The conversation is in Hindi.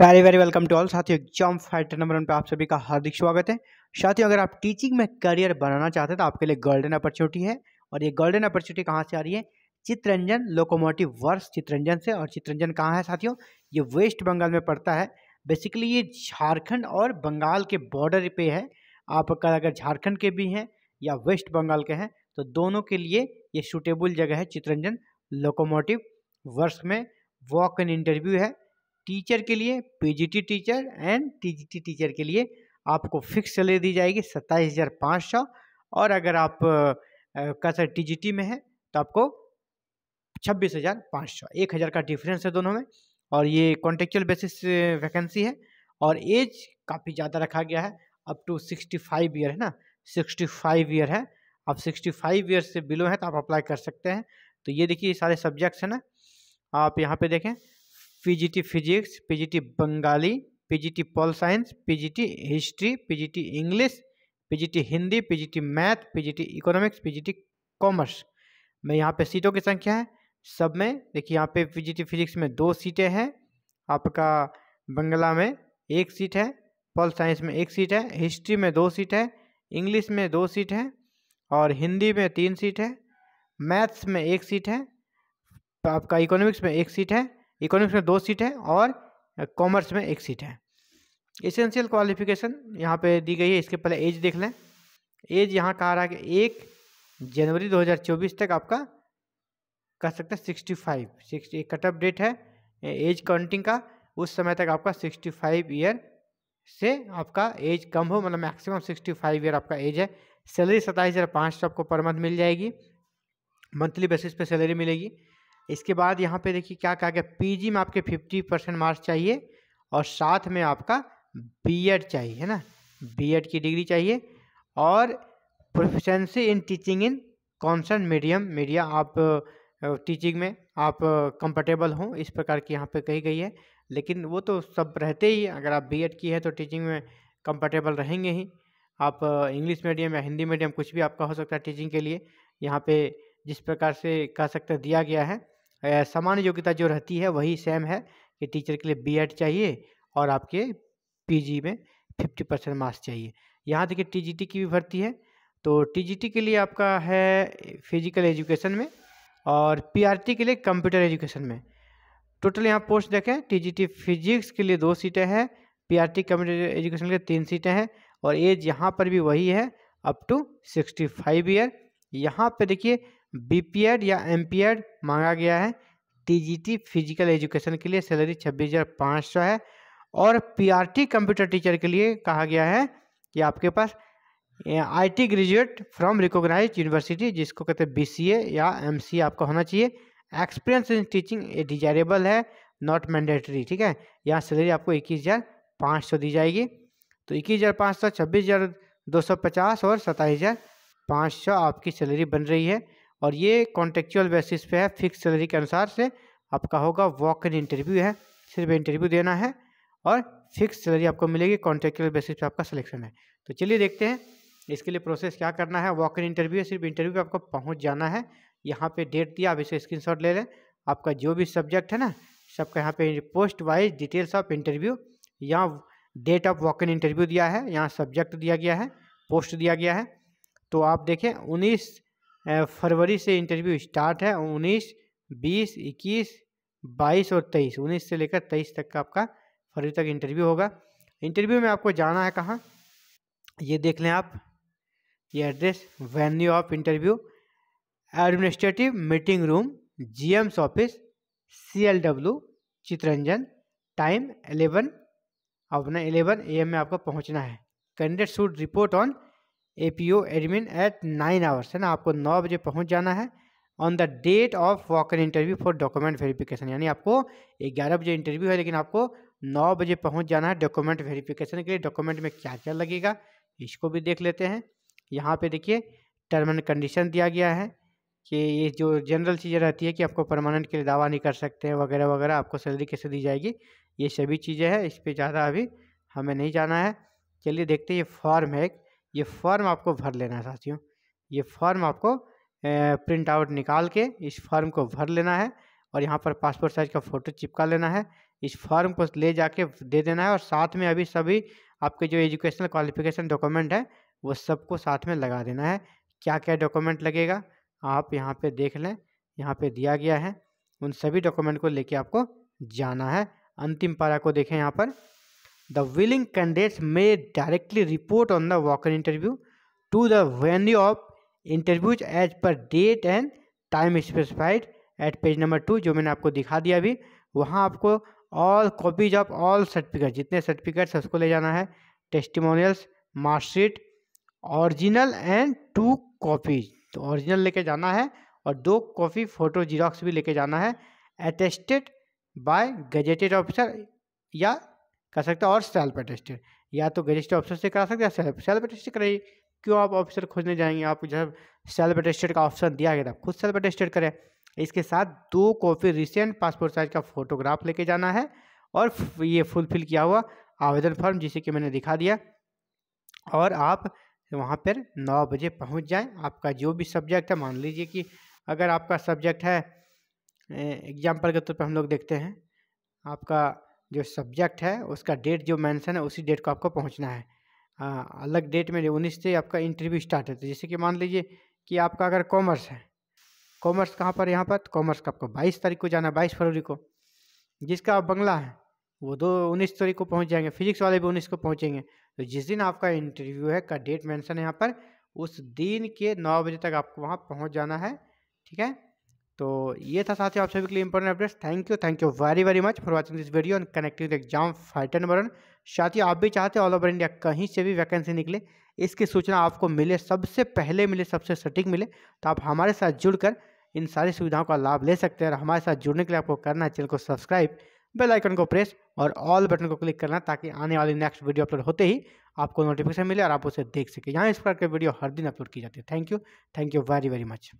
very very welcome to all साथियों एग्जाम फाइटर नंबर वन पे आप सभी का हार्दिक स्वागत है साथियों अगर आप टीचिंग में करियर बनाना चाहते हैं तो आपके लिए गोल्डन अपॉर्चुनिटी है और ये गोल्डन अपॉर्चुनिटी कहाँ से आ रही है चित्रंजन लोकोमोटिव वर्ष चित्रंजन से और चित्रंजन कहाँ है साथियों ये वेस्ट बंगाल में पड़ता है बेसिकली ये झारखंड और बंगाल के बॉर्डर पे है आप अगर झारखंड के भी हैं या वेस्ट बंगाल के हैं तो दोनों के लिए ये सूटेबल जगह है चित्रंजन लोकोमोटिव वर्ष में वॉक इन इंटरव्यू है टीचर के लिए PGT teacher and TGT teacher के लिए आपको फिक्स सैलरी दी जाएगी सत्ताईस हज़ार पाँच सौ और अगर आप टी जी टीजीटी में है तो आपको छब्बीस हज़ार पाँच सौ एक हज़ार का डिफरेंस है दोनों में और ये कॉन्ट्रेक्चुअल बेसिस वैकेंसी है और एज काफ़ी ज़्यादा रखा गया है up to sixty five year है ना सिक्सटी फाइव ईयर है आप सिक्सटी फाइव ईयर से बिलो हैं तो आप अप्लाई कर सकते हैं तो ये देखिए सारे सब्जेक्ट्स हैं ना आप यहाँ पे देखें PGT physics PGT Bengali PGT pol science PGT history PGT English PGT Hindi PGT math PGT economics PGT commerce में यहाँ पे सीटों की संख्या है सब में देखिए यहाँ पे पीजीटी फिजिक्स में दो सीटें हैं आपका बंगला में एक सीट है पॉल साइंस में एक सीट है हिस्ट्री में दो सीट है इंग्लिश में दो सीट है और हिंदी में तीन सीट है मैथ्स में एक सीट है आपका इकोनॉमिक्स में एक सीट है इकोनॉमिक्स में दो सीट है और कॉमर्स में एक सीट है इसेंशियल क्वालिफिकेशन यहाँ पे दी गई है इसके पहले एज देख लें एज यहाँ कहा रहा है कि एक जनवरी 2024 तक आपका कह सकते हैं sixty five sixty cut off date है एज काउंटिंग का उस समय तक आपका सिक्सटी फाइव ईयर से आपका एज कम हो मतलब मैक्सिमम सिक्सटी फाइव ईयर आपका एज है सैलरी सताईस हज़ार पाँच सौ आपको पर मंथ मिल जाएगी मंथली बेसिस पे सैलरी मिलेगी इसके बाद यहाँ पे देखिए क्या कहा गया पीजी में आपके 50 परसेंट मार्क्स चाहिए और साथ में आपका बीएड चाहिए है ना बीएड की डिग्री चाहिए और proficiency in teaching in concerned medium media आप टीचिंग में आप कंफर्टेबल हों इस प्रकार की यहाँ पे कही गई है लेकिन वो तो सब रहते ही अगर आप बीएड की है तो टीचिंग में कंफर्टेबल रहेंगे ही आप इंग्लिश मीडियम या हिंदी मीडियम कुछ भी आपका हो सकता है टीचिंग के लिए यहाँ पे जिस प्रकार से कह सकते दिया गया है सामान्य योग्यता जो रहती है वही सेम है कि टीचर के लिए बीएड चाहिए और आपके पीजी में फिफ्टी परसेंट मार्क्स चाहिए यहाँ देखिए टीजीटी की भी भर्ती है तो टीजीटी के लिए आपका है फिजिकल एजुकेशन में और पीआरटी के लिए कंप्यूटर एजुकेशन में टोटल यहाँ पोस्ट देखें टीजीटी फिजिक्स के लिए दो सीटें हैं पी कंप्यूटर एजुकेशन के लिए तीन सीटें हैं और एज यहाँ पर भी वही है up to sixty five year यहाँ पे देखिए बीपीएड या एमपीएड मांगा गया है टीजीटी फिजिकल एजुकेशन के लिए सैलरी छब्बीस हज़ार पाँच सौ है और पीआरटी कंप्यूटर टीचर के लिए कहा गया है कि आपके पास IT graduate from recognise university जिसको कहते हैं बीसीए या एमसीए आपका होना चाहिए एक्सपीरियंस इन टीचिंग डिजायरेबल है नॉट मैंडेटरी ठीक है यहाँ सैलरी आपको इक्कीस हज़ार पाँच सौ दी जाएगी तो इक्कीस हज़ार पाँच सौ छब्बीस हज़ार दो सौ पचास और सत्ताईस हज़ार पाँच सौ आपकी सैलरी बन रही है और ये कॉन्ट्रेक्चुअल बेसिस पे है फिक्स सैलरी के अनुसार से आपका होगा वॉक इन इंटरव्यू है सिर्फ इंटरव्यू देना है और फिक्स सैलरी आपको मिलेगी कॉन्ट्रेक्चुअल बेसिस पे आपका सिलेक्शन है तो चलिए देखते हैं इसके लिए प्रोसेस क्या करना है वॉक इन इंटरव्यू है सिर्फ इंटरव्यू पर आपको पहुँच जाना है यहाँ पर डेट दिया आप इसे स्क्रीन ले लें आपका जो भी सब्जेक्ट है ना सबका यहाँ पे post wise details of interview यहाँ date of walk in interview दिया है यहाँ सब्जेक्ट दिया गया है पोस्ट दिया गया है तो आप देखें उन्नीस फरवरी से इंटरव्यू स्टार्ट है उन्नीस बीस इक्कीस बाईस और तेईस उन्नीस से लेकर तेईस तक का आपका फरवरी तक इंटरव्यू होगा इंटरव्यू में आपको जाना है कहाँ ये देख लें आप ये address venue of interview administrative meeting room GMs office CLW Chittaranjan time eleven अपना एलेवन एम में आपको पहुंचना है candidate should report on A P O admin at nine hours है ना आपको नौ बजे पहुंच जाना है on the date of walk in interview for document verification यानी आपको ग्यारह बजे इंटरव्यू है लेकिन आपको नौ बजे पहुंच जाना है डॉक्यूमेंट वेरीफिकेशन के लिए डॉक्यूमेंट में क्या क्या लगेगा इसको भी देख लेते हैं यहाँ पे देखिए टर्म एंड कंडीशन दिया गया है कि ये जो जनरल चीज़ें रहती है कि आपको परमानेंट के लिए दावा नहीं कर सकते हैं वगैरह वगैरह आपको सैलरी कैसे दी जाएगी ये सभी चीज़ें हैं इस पर ज़्यादा अभी हमें नहीं जाना है चलिए देखते हैं ये फॉर्म है एक ये फॉर्म आपको भर लेना है साथियों ये फॉर्म आपको प्रिंट आउट निकाल के इस फॉर्म को भर लेना है और यहाँ पर पासपोर्ट साइज़ का फ़ोटो चिपका लेना है इस फॉर्म को ले जाके दे देना है और साथ में अभी सभी आपके जो एजुकेशनल क्वालिफिकेशन डॉक्यूमेंट है वो सबको साथ में लगा देना है क्या क्या डॉक्यूमेंट लगेगा आप यहाँ पे देख लें यहाँ पे दिया गया है उन सभी डॉक्यूमेंट को लेके आपको जाना है अंतिम पारा को देखें यहाँ पर the willing candidates may directly report on the walker interview to the venue of interviews as per date and time specified at page number two जो मैंने आपको दिखा दिया अभी वहाँ आपको all copies of all certificate जितने सर्टिफिकेट्स उसको ले जाना है testimonials marksheet original and two copies तो ओरिजिनल लेके जाना है और दो कॉपी फोटो जीरोक्स भी लेके जाना है अटेस्टेड बाय गजेटेड ऑफिसर या कर सकते हैं और सेल्फ अटेस्टेड या तो गजिस्टर ऑफिसर से करा सकते हैं सेल्फ सेल्फ अटेस्टेड कराइए क्यों आप ऑफिसर खोजने जाएंगे आपको जब सेल्फ अटेस्टेड का ऑप्शन दिया गया था खुद सेल्फ अटेस्टेड करें इसके साथ दो कॉपी रिसेंट पासपोर्ट साइज का फोटोग्राफ लेके जाना है और ये फुलफिल किया हुआ आवेदन फॉर्म जिसे कि मैंने दिखा दिया और आप वहाँ पर नौ बजे पहुँच जाएँ आपका जो भी सब्जेक्ट है मान लीजिए कि अगर आपका सब्जेक्ट है एग्जाम्पल के तौर पर हम लोग देखते हैं आपका जो सब्जेक्ट है उसका डेट जो मेंशन है उसी डेट को आपको पहुंचना है आ, अलग डेट में उन्नीस से आपका इंटरव्यू स्टार्ट है तो जैसे कि मान लीजिए कि आपका अगर कॉमर्स है कॉमर्स कहाँ पर यहाँ पर कॉमर्स का आपको बाईस तारीख को जाना है बाईस फरवरी को जिसका आप बंगला है वो दो उन्नीस तारीख को पहुँच जाएंगे फिजिक्स वाले भी उन्नीस को पहुँचेंगे तो जिस दिन आपका इंटरव्यू है का डेट मैंसन है यहाँ पर उस दिन के नौ बजे तक आपको वहाँ पहुँच जाना है ठीक है तो ये था साथियों आप सभी के लिए important updates thank you thank you very very much for watching this video and connecting exam fighter number साथ साथियों आप भी चाहते हैं ऑल ओवर इंडिया कहीं से भी वैकेंसी निकले इसकी सूचना आपको मिले सबसे पहले मिले सबसे सटीक मिले तो आप हमारे साथ जुड़कर इन सारी सुविधाओं का लाभ ले सकते हैं और हमारे साथ जुड़ने के लिए आपको करना है चैनल को सब्सक्राइब बेल आइकन को प्रेस और ऑल बटन को क्लिक करना ताकि आने वाले नेक्स्ट वीडियो अपलोड होते ही आपको नोटिफिकेशन मिले और आप उसे देख सके यहाँ इस प्रकार के वीडियो हर दिन अपलोड की जाती है thank you thank you very very much